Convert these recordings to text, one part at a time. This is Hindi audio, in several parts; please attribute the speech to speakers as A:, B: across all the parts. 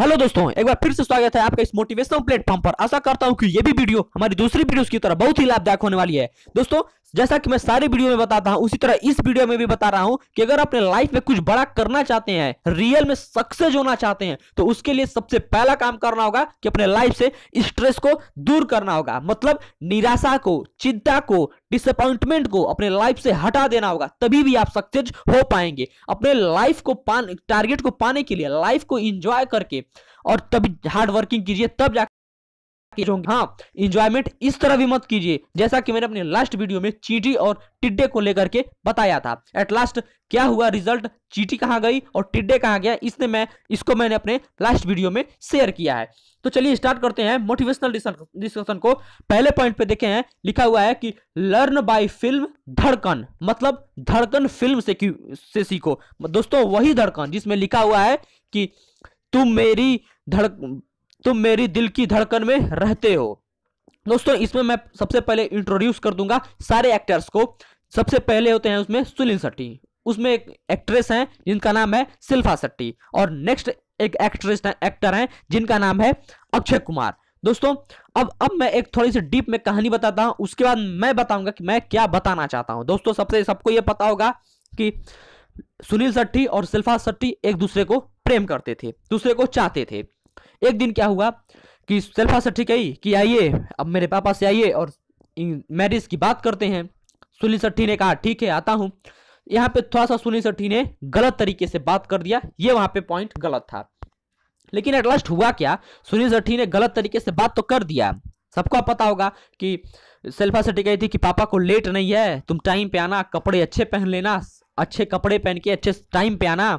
A: हेलो दोस्तों एक बार फिर से स्वागत है आपका इस मोटिवेशनल प्लेटफॉर्म पर आशा करता हूं कि ये भी वीडियो हमारी दूसरी वीडियोस की तरह बहुत ही लाभदायक होने वाली है दोस्तों जैसा कि मैं सारी वीडियो में बताता हूँ उसी तरह इस वीडियो में भी बता रहा हूं कि अगर अपने लाइफ में कुछ बड़ा करना चाहते हैं रियल में सक्सेस होना चाहते हैं तो उसके लिए सबसे पहला काम करना होगा कि अपने लाइफ से स्ट्रेस को दूर करना होगा मतलब निराशा को चिंता को डिसअपॉइंटमेंट को अपने लाइफ से हटा देना होगा तभी भी आप सक्सेस हो पाएंगे अपने लाइफ को पान टारगेट को पाने के लिए लाइफ को इंजॉय करके और तभी हार्ड वर्किंग कीजिए तब जाकर हाँ इंजॉयमेंट इस तरह भी मत कीजिए जैसा कि मैंने अपने लास्ट वीडियो में चीटी और टिड्डे को लेकर के बताया था एट लास्ट क्या हुआ रिजल्ट चीटी कहाँ गई और टिड्डे कहाँ गया इसने मैं इसको मैंने अपने लास्ट वीडियो में शेयर किया है तो चलिए स्टार्ट करते हैं मोटिवेशनल डिस्कशन को पहले पॉइंट पे देखे हैं लिखा हुआ है कि लर्न बाय फिल्म धड़कन मतलब धड़कन फिल्म से क्यों से सीखो दोस्तों वही धड़कन जिसमें लिखा हुआ है कि तुम मेरी धड़क तुम मेरी दिल की धड़कन में रहते हो दोस्तों इसमें मैं सबसे पहले इंट्रोड्यूस कर दूंगा सारे एक्टर्स को सबसे पहले होते हैं उसमें सुनील शेट्टी उसमें एक एक्ट्रेस हैं जिनका नाम है शिल्फा शेट्टी और नेक्स्ट एक एक्ट्रेस एक्टर हैं जिनका नाम है अक्षय कुमार दोस्तों अब अब मैं एक थोड़ी सी डीप में कहानी बताता हूँ उसके बाद मैं बताऊंगा कि मैं क्या बताना चाहता हूँ दोस्तों सबसे सबको ये पता होगा कि सुनील शेट्टी और शिल्फा शेट्टी एक दूसरे को प्रेम करते थे दूसरे को चाहते थे एक दिन क्या हुआ कि सेल्फा ठीक है कि आइए अब मेरे पापा से आइए और मैरिज की बात करते हैं सुनील सट्ठी ने कहा ठीक है आता हूँ यहाँ पे थोड़ा सा सुनील सट्ठी ने गलत तरीके से बात कर दिया ये वहाँ पे पॉइंट गलत था लेकिन एट लास्ट हुआ क्या सुनील सट्ठी ने गलत तरीके से बात तो कर दिया सबको पता होगा कि सेल्फा सट्टी कही थी कि पापा को लेट नहीं है तुम टाइम पे आना कपड़े अच्छे पहन लेना अच्छे कपड़े पहन के अच्छे टाइम पे आना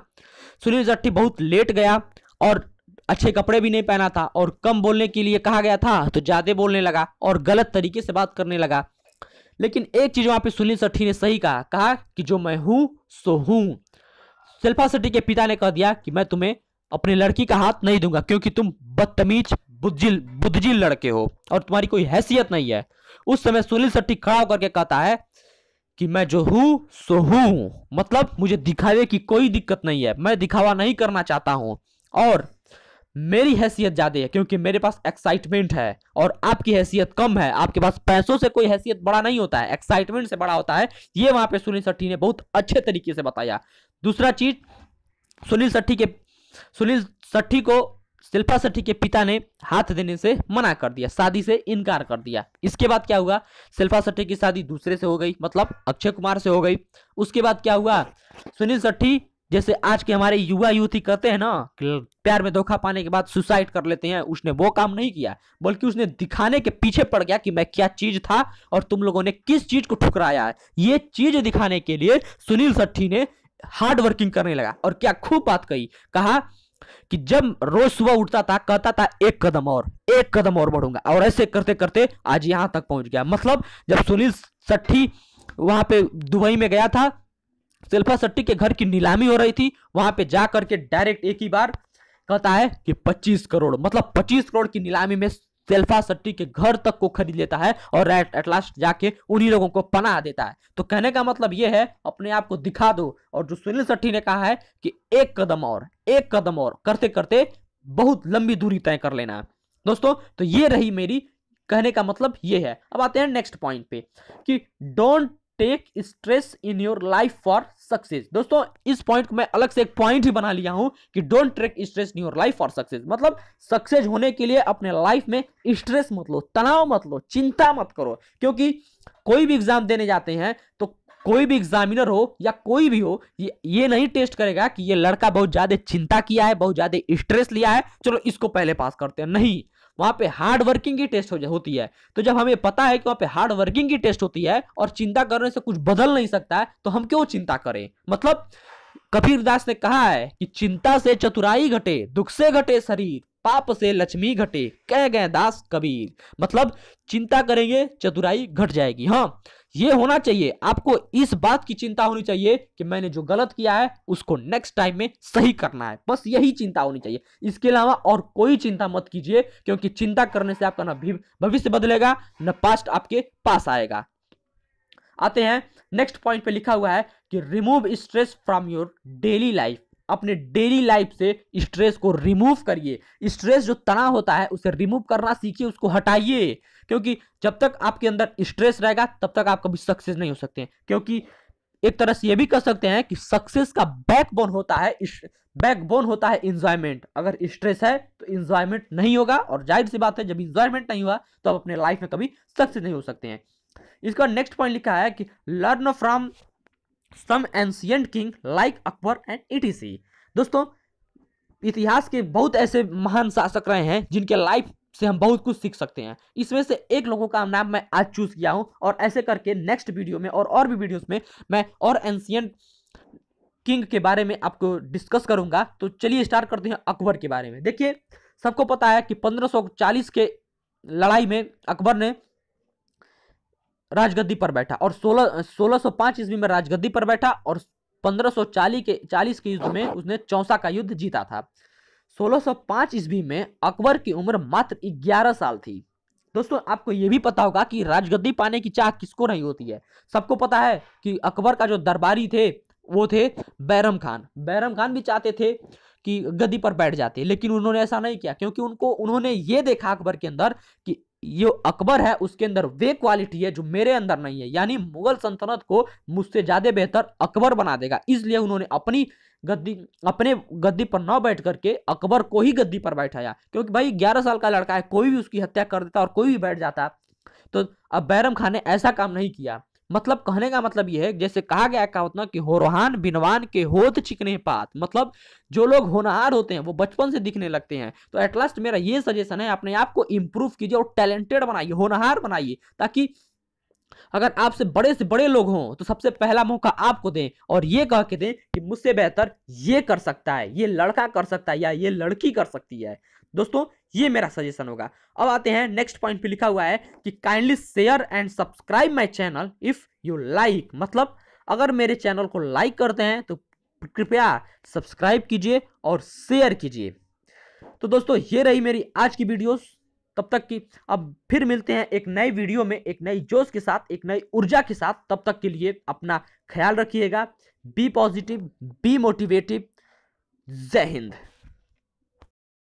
A: सुनील सट्ठी बहुत लेट गया और अच्छे कपड़े भी नहीं पहना था और कम बोलने के लिए कहा गया था तो ज़्यादा बोलने लगा और गलत तरीके से बात करने लगा लेकिन एक चीज़ वहां पे सुनील सेट्टी ने सही कहा कहा कि जो मैं हूँ सो हूँ शिल्पा सेट्टी के पिता ने कह दिया कि मैं तुम्हें अपनी लड़की का हाथ नहीं दूंगा क्योंकि तुम बदतमीज बुद्धिल बुद्धिल लड़के हो और तुम्हारी कोई हैसियत नहीं है उस समय सुनील सेट्टी खड़ा होकर के कहता है कि मैं जो हूँ सो हूँ मतलब मुझे दिखावे की कोई दिक्कत नहीं है मैं दिखावा नहीं करना चाहता हूँ और मेरी हैसियत ज़्यादा है क्योंकि मेरे पास एक्साइटमेंट है और आपकी हैसियत कम है आपके पास पैसों से कोई हैसियत बड़ा नहीं होता है एक्साइटमेंट से बड़ा होता है ये वहाँ पे सुनील सट्टी ने बहुत अच्छे तरीके से बताया दूसरा चीज सुनील सट्टी के सुनील सट्टी को शिल्पा सट्टी के पिता ने हाथ देने से मना कर दिया शादी से इनकार कर दिया इसके बाद क्या हुआ शिल्पा सट्टी की शादी दूसरे से हो गई मतलब अक्षय कुमार से हो गई उसके बाद क्या हुआ सुनील सट्टी जैसे आज के हमारे युवा युवती कहते हैं ना प्यार में धोखा पाने के बाद सुसाइड कर लेते हैं उसने वो काम नहीं किया बल्कि उसने दिखाने के पीछे पड़ गया कि मैं क्या चीज था और तुम लोगों ने किस चीज को ठुकराया है ये चीज दिखाने के लिए सुनील सट्ठी ने हार्ड वर्किंग करने लगा और क्या खूब बात कही कहा कि जब रोज सुबह उठता था कहता था एक कदम और एक कदम और बढ़ूंगा और ऐसे करते करते आज यहां तक पहुंच गया मतलब जब सुनील सट्ठी वहां पे दुबई में गया था सेल्फा सट्टी के घर की नीलामी हो रही थी वहां पे जा करके डायरेक्ट एक ही बार कहता है कि 25 करोड़ मतलब 25 करोड़ की नीलामी में सेल्फा सट्टी के घर तक को खरीद लेता है और एट लास्ट जाके उन्हीं लोगों को पनाह देता है तो कहने का मतलब यह है अपने आप को दिखा दो और जो सुनील सट्टी ने कहा है कि एक कदम और एक कदम और करते करते बहुत लंबी दूरी तय कर लेना है दोस्तों तो ये रही मेरी कहने का मतलब ये है अब आते हैं नेक्स्ट पॉइंट पे कि don't take stress in your life for success दोस्तों इस पॉइंट को मैं अलग से एक पॉइंट ही बना लिया हूं कि don't take stress in your life for success मतलब सक्सेस होने के लिए अपने लाइफ में स्ट्रेस मत लो तनाव मत लो चिंता मत करो क्योंकि कोई भी एग्जाम देने जाते हैं तो कोई भी एग्जामिनर हो या कोई भी हो ये ये नहीं टेस्ट करेगा कि ये लड़का बहुत ज्यादा चिंता किया है बहुत ज्यादा स्ट्रेस लिया है चलो इसको पहले पास करते हैं नहीं वहाँ पे हार्ड वर्किंग की टेस्ट हो होती है तो जब हमें पता है कि वहां पे हार्ड वर्किंग की टेस्ट होती है और चिंता करने से कुछ बदल नहीं सकता है तो हम क्यों चिंता करें मतलब कबीर दास ने कहा है कि चिंता से चतुराई घटे दुख से घटे शरीर पाप से लक्ष्मी घटे कह गए दास कबीर मतलब चिंता करेंगे चतुराई घट जाएगी हाँ ये होना चाहिए आपको इस बात की चिंता होनी चाहिए कि मैंने जो गलत किया है उसको नेक्स्ट टाइम में सही करना है बस यही चिंता होनी चाहिए इसके अलावा और कोई चिंता मत कीजिए क्योंकि चिंता करने से आपका ना भविष्य बदलेगा न पास्ट आपके पास आएगा आते हैं नेक्स्ट पॉइंट पे लिखा हुआ है कि remove stress from your daily life अपने डेली लाइफ से स्ट्रेस को रिमूव करिए स्ट्रेस जो तनाव होता है उसे रिमूव करना सीखिए उसको हटाइए क्योंकि जब तक आपके अंदर स्ट्रेस रहेगा तब तक आप कभी सक्सेस नहीं हो सकते हैं। क्योंकि एक तरह से ये भी कह सकते हैं कि सक्सेस का बैकबोन होता है बैकबोन होता है इंजॉयमेंट अगर स्ट्रेस है तो इंजॉयमेंट नहीं होगा और जाहिर सी बात है जब इंजॉयमेंट नहीं हुआ तो आप अपने लाइफ में कभी सक्सेस नहीं हो सकते हैं इसका नेक्स्ट पॉइंट लिखा है कि learn from some ancient king like Akbar and etc दोस्तों इतिहास के बहुत ऐसे महान शासक रहे हैं जिनके लाइफ से हम बहुत कुछ सीख सकते हैं इसमें से एक लोगों का नाम मैं आज चूज किया हूं और ऐसे करके नेक्स्ट वीडियो में और और भी वीडियोस में मैं और एंशियंट किंग के बारे में आपको डिस्कस करूंगा तो चलिए स्टार्ट करते हैं अकबर के बारे में देखिए सबको पता है कि 1540 के लड़ाई में अकबर ने राजगद्दी पर बैठा और सोलह सोलह सौ पांच ईस्वी में राजगद्दी पर बैठा और पंद्रह के चालीस के युद्ध में उसने चौसा का युद्ध जीता था 1605 ईस्वी में अकबर की उम्र मात्र 11 साल थी दोस्तों आपको यह भी पता होगा कि राजगद्दी पाने की चाह किसको नहीं होती है सबको पता है कि अकबर का जो दरबारी थे वो थे बैरम खान बैरम खान भी चाहते थे कि गद्दी पर बैठ जाते लेकिन उन्होंने ऐसा नहीं किया क्योंकि उनको उन्होंने ये देखा अकबर के अंदर कि जो अकबर है उसके अंदर वे क्वालिटी है जो मेरे अंदर नहीं है यानी मुगल सल्तनत को मुझसे ज़्यादा बेहतर अकबर बना देगा इसलिए उन्होंने अपनी गद्दी अपने गद्दी पर न बैठ करके अकबर को ही गद्दी पर बैठाया क्योंकि भाई ग्यारह साल का लड़का है कोई भी उसकी हत्या कर देता और कोई भी बैठ जाता तो अब बैरम खान ने ऐसा काम नहीं किया मतलब कहने का मतलब यह है जैसे कहा गया क्या होता कि होरहान बिनवान के होत चिकने पात मतलब जो लोग होनहार होते हैं वो बचपन से दिखने लगते हैं तो एटलास्ट मेरा ये सजेशन है अपने आप को इम्प्रूव कीजिए और टैलेंटेड बनाइए होनहार बनाइए ताकि अगर आपसे बड़े से बड़े लोग हों तो सबसे पहला मौका आपको दें और ये कह के दें कि मुझसे बेहतर ये कर सकता है ये लड़का कर सकता है या ये लड़की कर सकती है दोस्तों ये मेरा सजेशन होगा अब आते हैं नेक्स्ट पॉइंट पे लिखा हुआ है कि kindly share and subscribe my channel if you like मतलब अगर मेरे चैनल को लाइक करते हैं तो कृपया सब्सक्राइब कीजिए और शेयर कीजिए तो दोस्तों ये रही मेरी आज की वीडियो तब तक की अब फिर मिलते हैं एक नई वीडियो में एक नई जोश के साथ एक नई ऊर्जा के साथ तब तक के लिए अपना ख्याल रखिएगा बी पॉजिटिव बी मोटिवेटिव जय हिंद